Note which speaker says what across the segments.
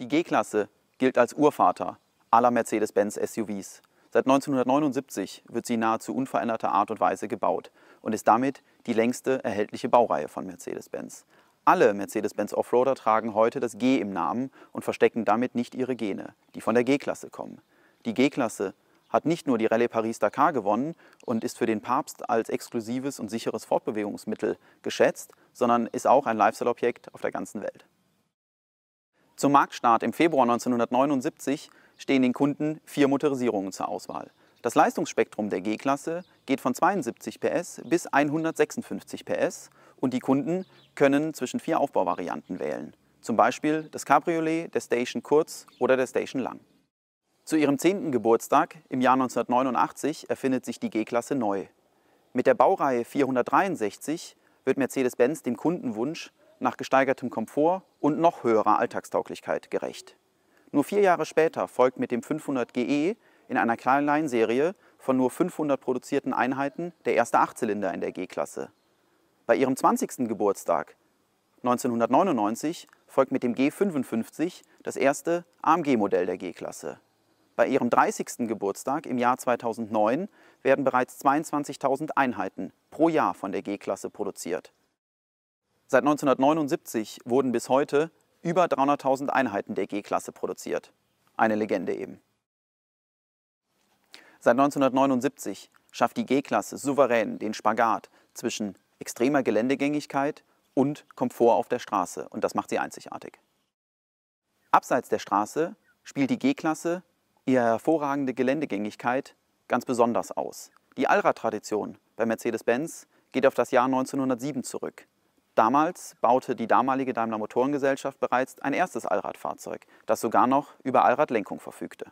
Speaker 1: Die G-Klasse gilt als Urvater aller Mercedes-Benz SUVs. Seit 1979 wird sie nahezu unveränderter Art und Weise gebaut und ist damit die längste erhältliche Baureihe von Mercedes-Benz. Alle Mercedes-Benz Offroader tragen heute das G im Namen und verstecken damit nicht ihre Gene, die von der G-Klasse kommen. Die G-Klasse hat nicht nur die Rallye Paris-Dakar gewonnen und ist für den Papst als exklusives und sicheres Fortbewegungsmittel geschätzt, sondern ist auch ein Lifestyle-Objekt auf der ganzen Welt. Zum Marktstart im Februar 1979 stehen den Kunden vier Motorisierungen zur Auswahl. Das Leistungsspektrum der G-Klasse geht von 72 PS bis 156 PS und die Kunden können zwischen vier Aufbauvarianten wählen. Zum Beispiel das Cabriolet, der Station Kurz oder der Station Lang. Zu ihrem 10. Geburtstag im Jahr 1989 erfindet sich die G-Klasse neu. Mit der Baureihe 463 wird Mercedes-Benz dem Kundenwunsch nach gesteigertem Komfort und noch höherer Alltagstauglichkeit gerecht. Nur vier Jahre später folgt mit dem 500 GE in einer kleinen Serie von nur 500 produzierten Einheiten der erste Achtzylinder in der G-Klasse. Bei ihrem 20. Geburtstag 1999 folgt mit dem G55 das erste AMG-Modell der G-Klasse. Bei ihrem 30. Geburtstag im Jahr 2009 werden bereits 22.000 Einheiten pro Jahr von der G-Klasse produziert. Seit 1979 wurden bis heute über 300.000 Einheiten der G-Klasse produziert. Eine Legende eben. Seit 1979 schafft die G-Klasse souverän den Spagat zwischen extremer Geländegängigkeit und Komfort auf der Straße. Und das macht sie einzigartig. Abseits der Straße spielt die G-Klasse ihre hervorragende Geländegängigkeit ganz besonders aus. Die Allradtradition bei Mercedes-Benz geht auf das Jahr 1907 zurück. Damals baute die damalige Daimler Motorengesellschaft bereits ein erstes Allradfahrzeug, das sogar noch über Allradlenkung verfügte.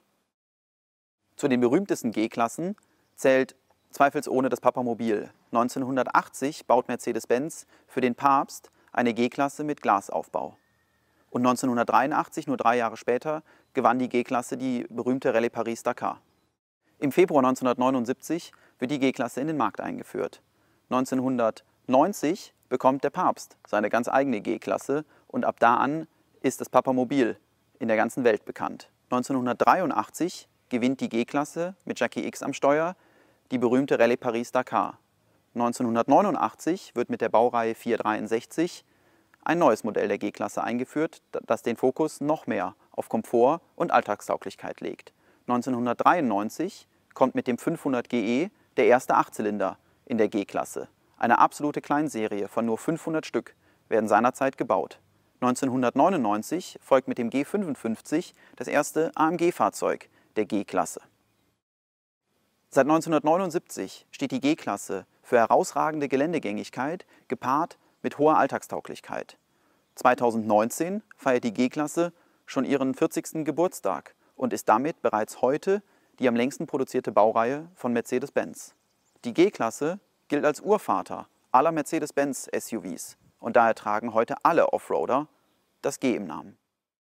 Speaker 1: Zu den berühmtesten G-Klassen zählt zweifelsohne das Papamobil. 1980 baut Mercedes-Benz für den Papst eine G-Klasse mit Glasaufbau. Und 1983, nur drei Jahre später, gewann die G-Klasse die berühmte Rallye Paris-Dakar. Im Februar 1979 wird die G-Klasse in den Markt eingeführt. 1990 bekommt der Papst seine ganz eigene G-Klasse und ab da an ist das Papamobil in der ganzen Welt bekannt. 1983 gewinnt die G-Klasse mit Jackie X am Steuer die berühmte Rallye Paris-Dakar. 1989 wird mit der Baureihe 463 ein neues Modell der G-Klasse eingeführt, das den Fokus noch mehr auf Komfort und Alltagstauglichkeit legt. 1993 kommt mit dem 500 GE der erste Achtzylinder in der G-Klasse. Eine absolute Kleinserie von nur 500 Stück werden seinerzeit gebaut. 1999 folgt mit dem G55 das erste AMG-Fahrzeug der G-Klasse. Seit 1979 steht die G-Klasse für herausragende Geländegängigkeit gepaart mit hoher Alltagstauglichkeit. 2019 feiert die G-Klasse schon ihren 40. Geburtstag und ist damit bereits heute die am längsten produzierte Baureihe von Mercedes-Benz. Die G-Klasse gilt als Urvater aller Mercedes-Benz-SUVs und daher tragen heute alle Offroader das G im Namen.